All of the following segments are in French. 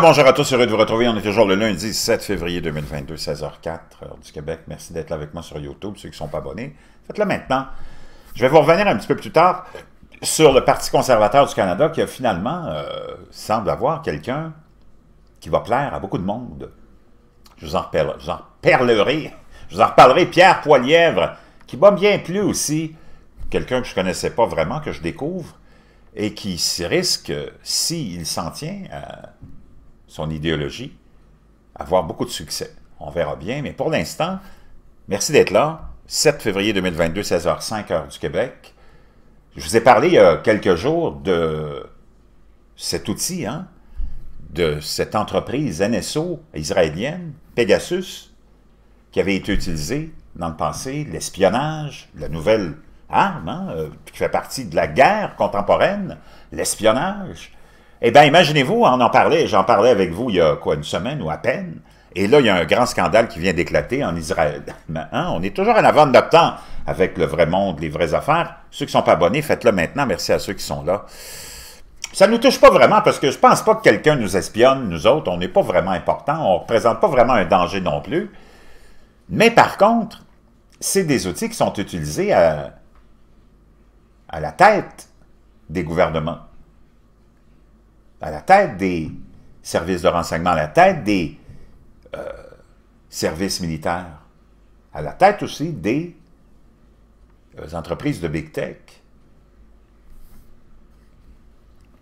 bonjour à tous, heureux de vous retrouver. On est toujours le lundi 7 février 2022, 16h04, heure du Québec. Merci d'être là avec moi sur YouTube. Ceux qui ne sont pas abonnés, faites-le maintenant. Je vais vous revenir un petit peu plus tard sur le Parti conservateur du Canada qui a finalement euh, semble avoir quelqu'un qui va plaire à beaucoup de monde. Je vous en, reparlerai, je vous en reparlerai, je reparlerai. Pierre Poilièvre, qui m'a bien plu aussi, quelqu'un que je ne connaissais pas vraiment, que je découvre, et qui risque, s'il s'en tient, à son idéologie, avoir beaucoup de succès. On verra bien, mais pour l'instant, merci d'être là. 7 février 2022, 16h05, heure du Québec. Je vous ai parlé il y a quelques jours de cet outil, hein, de cette entreprise NSO israélienne, Pegasus, qui avait été utilisée dans le passé, l'espionnage, la nouvelle arme, hein, euh, qui fait partie de la guerre contemporaine, l'espionnage, eh bien, imaginez-vous, on en parler. j'en parlais avec vous il y a quoi, une semaine ou à peine, et là, il y a un grand scandale qui vient d'éclater en Israël. Ben, hein, on est toujours en la de temps avec le vrai monde, les vraies affaires. Ceux qui ne sont pas abonnés, faites-le maintenant. Merci à ceux qui sont là. Ça ne nous touche pas vraiment parce que je pense pas que quelqu'un nous espionne, nous autres. On n'est pas vraiment important. On ne représente pas vraiment un danger non plus. Mais par contre, c'est des outils qui sont utilisés à la tête des gouvernements à la tête des services de renseignement, à la tête des euh, services militaires, à la tête aussi des euh, entreprises de Big Tech.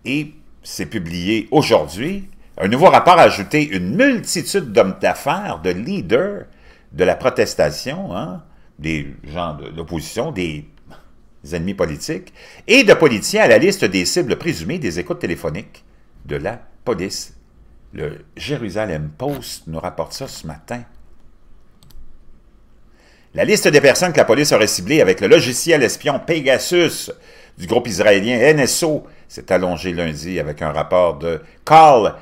Et c'est publié aujourd'hui, un nouveau rapport a ajouté une multitude d'hommes d'affaires, de leaders de la protestation, hein, des gens de l'opposition, des ennemis politiques, et de politiciens à la liste des cibles présumées des écoutes téléphoniques de la police. Le Jérusalem Post nous rapporte ça ce matin. La liste des personnes que la police aurait ciblées avec le logiciel espion Pegasus du groupe israélien NSO s'est allongée lundi avec un rapport de Carl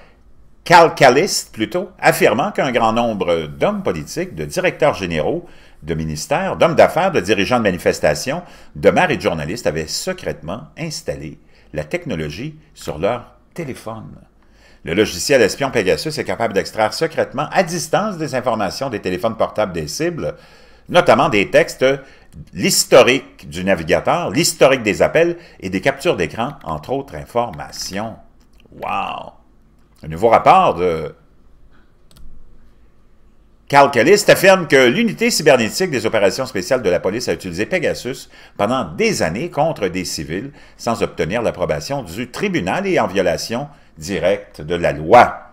Calcaliste, plutôt, affirmant qu'un grand nombre d'hommes politiques, de directeurs généraux, de ministères, d'hommes d'affaires, de dirigeants de manifestations, de maires et de journalistes avaient secrètement installé la technologie sur leur le logiciel espion Pegasus est capable d'extraire secrètement à distance des informations des téléphones portables des cibles, notamment des textes, l'historique du navigateur, l'historique des appels et des captures d'écran, entre autres informations. Wow! Un nouveau rapport de Carl affirme que l'unité cybernétique des opérations spéciales de la police a utilisé Pegasus pendant des années contre des civils sans obtenir l'approbation du tribunal et en violation directe de la loi.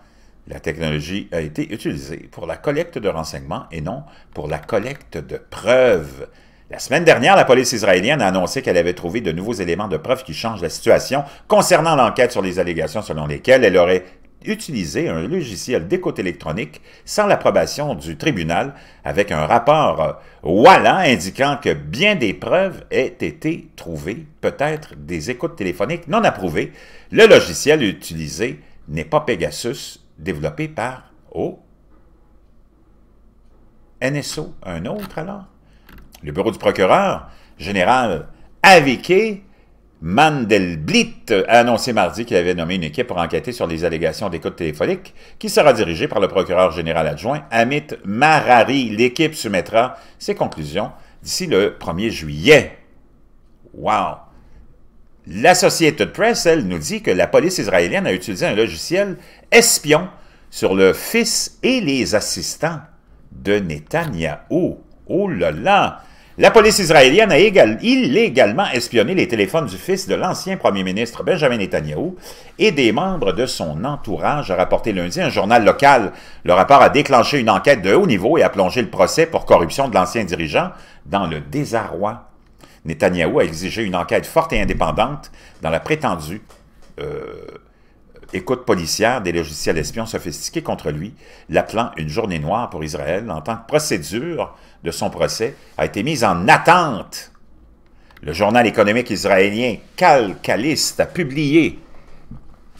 La technologie a été utilisée pour la collecte de renseignements et non pour la collecte de preuves. La semaine dernière, la police israélienne a annoncé qu'elle avait trouvé de nouveaux éléments de preuve qui changent la situation concernant l'enquête sur les allégations selon lesquelles elle aurait utiliser un logiciel d'écoute électronique sans l'approbation du tribunal, avec un rapport wallant euh, indiquant que bien des preuves aient été trouvées, peut-être des écoutes téléphoniques non approuvées. Le logiciel utilisé n'est pas Pegasus, développé par, oh, NSO, un autre alors. Le bureau du procureur général AVK Mandelblit a annoncé mardi qu'il avait nommé une équipe pour enquêter sur les allégations d'écoute téléphonique qui sera dirigée par le procureur général adjoint Amit Marari. L'équipe soumettra ses conclusions d'ici le 1er juillet. Wow! L'Associated Press, elle, nous dit que la police israélienne a utilisé un logiciel espion sur le fils et les assistants de Netanyahu. Oh là là! La police israélienne a illégalement espionné les téléphones du fils de l'ancien premier ministre Benjamin Netanyahu et des membres de son entourage, a rapporté lundi un journal local. Le rapport a déclenché une enquête de haut niveau et a plongé le procès pour corruption de l'ancien dirigeant dans le désarroi. Netanyahu a exigé une enquête forte et indépendante dans la prétendue euh, écoute policière des logiciels espions sophistiqués contre lui, l'appelant une journée noire pour Israël, en tant que procédure de son procès a été mise en attente. Le journal économique israélien caliste a publié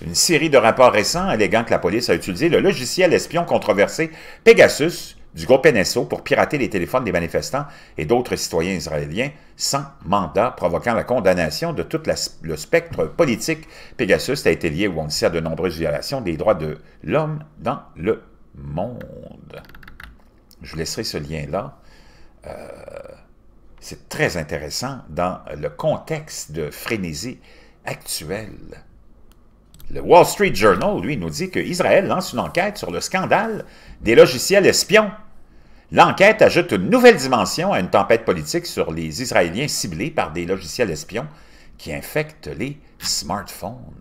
une série de rapports récents alléguant que la police a utilisé le logiciel espion controversé Pegasus du groupe NSO pour pirater les téléphones des manifestants et d'autres citoyens israéliens sans mandat, provoquant la condamnation de tout le spectre politique. Pegasus a été lié, ou on sait, à de nombreuses violations des droits de l'homme dans le monde. Je laisserai ce lien-là. Euh, c'est très intéressant dans le contexte de frénésie actuelle. Le Wall Street Journal, lui, nous dit que Israël lance une enquête sur le scandale des logiciels espions L'enquête ajoute une nouvelle dimension à une tempête politique sur les Israéliens ciblés par des logiciels espions qui infectent les smartphones.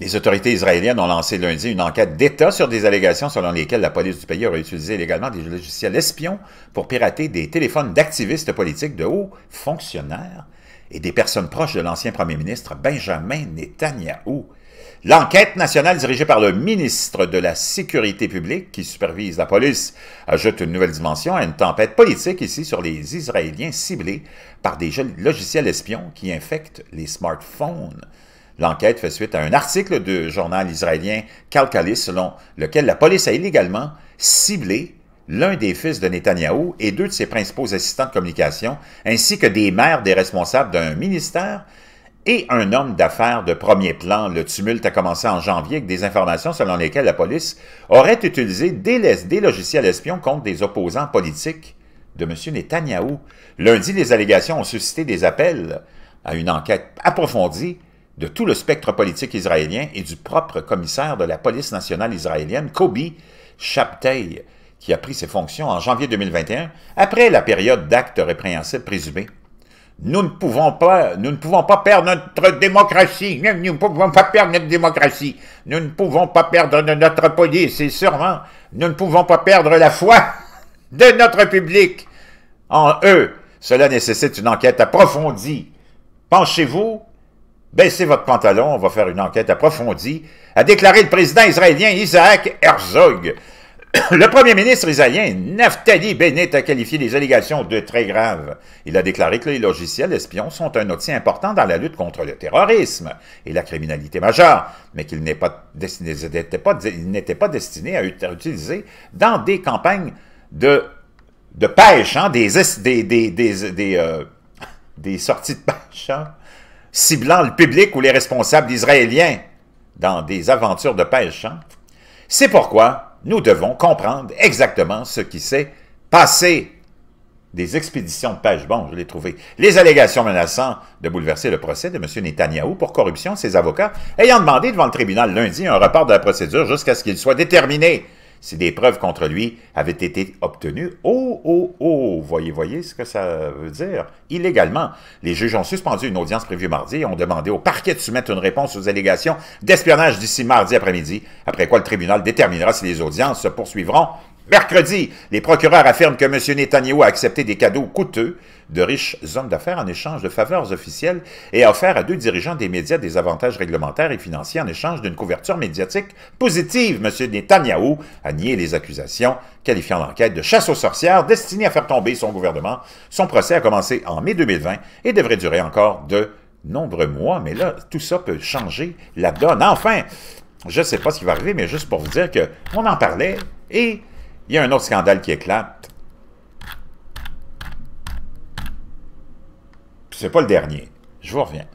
Les autorités israéliennes ont lancé lundi une enquête d'État sur des allégations selon lesquelles la police du pays aurait utilisé légalement des logiciels espions pour pirater des téléphones d'activistes politiques de hauts fonctionnaires et des personnes proches de l'ancien premier ministre Benjamin Netanyahu. L'enquête nationale dirigée par le ministre de la Sécurité publique, qui supervise la police, ajoute une nouvelle dimension à une tempête politique ici sur les Israéliens ciblés par des logiciels espions qui infectent les smartphones. L'enquête fait suite à un article du journal israélien Calcalis selon lequel la police a illégalement ciblé l'un des fils de Netanyahou et deux de ses principaux assistants de communication, ainsi que des maires des responsables d'un ministère et un homme d'affaires de premier plan. Le tumulte a commencé en janvier avec des informations selon lesquelles la police aurait utilisé des, logiciels espions contre des opposants politiques de M. Netanyahou. Lundi, les allégations ont suscité des appels à une enquête approfondie de tout le spectre politique israélien et du propre commissaire de la police nationale israélienne, Kobi Chaptei, qui a pris ses fonctions en janvier 2021, après la période d'actes répréhensibles présumés nous ne pouvons pas, nous ne pouvons pas perdre notre démocratie. Nous ne pouvons pas perdre notre démocratie. Nous ne pouvons pas perdre notre police et sûrement, nous ne pouvons pas perdre la foi de notre public en eux. Cela nécessite une enquête approfondie. Penchez-vous, baissez votre pantalon, on va faire une enquête approfondie, a déclaré le président israélien Isaac Herzog. Le premier ministre israélien, Naftali Bennett, a qualifié les allégations de très graves. Il a déclaré que les logiciels espions sont un outil important dans la lutte contre le terrorisme et la criminalité majeure, mais qu'ils n'étaient pas, destinés à être utilisés dans des campagnes de, pêche, hein, euh, des, sorties de pêche, hein, ciblant le public ou les responsables israéliens dans des aventures de pêche. Hein. C'est pourquoi nous devons comprendre exactement ce qui s'est passé des expéditions de pêche. Bon, je l'ai trouvé. Les allégations menaçant de bouleverser le procès de M. Netanyahou pour corruption, ses avocats ayant demandé devant le tribunal lundi un report de la procédure jusqu'à ce qu'il soit déterminé si des preuves contre lui avaient été obtenues. Oh, oh, oh, voyez, voyez ce que ça veut dire. Illégalement, les juges ont suspendu une audience prévue mardi et ont demandé au parquet de soumettre une réponse aux allégations d'espionnage d'ici mardi après-midi, après quoi le tribunal déterminera si les audiences se poursuivront Mercredi, les procureurs affirment que M. Netanyahu a accepté des cadeaux coûteux de riches hommes d'affaires en échange de faveurs officielles et a offert à deux dirigeants des médias des avantages réglementaires et financiers en échange d'une couverture médiatique positive. M. Netanyahu a nié les accusations, qualifiant l'enquête de chasse aux sorcières destinée à faire tomber son gouvernement. Son procès a commencé en mai 2020 et devrait durer encore de nombreux mois, mais là, tout ça peut changer la donne. Enfin, je ne sais pas ce qui va arriver, mais juste pour vous dire que on en parlait et il y a un autre scandale qui éclate. C'est pas le dernier. Je vous reviens.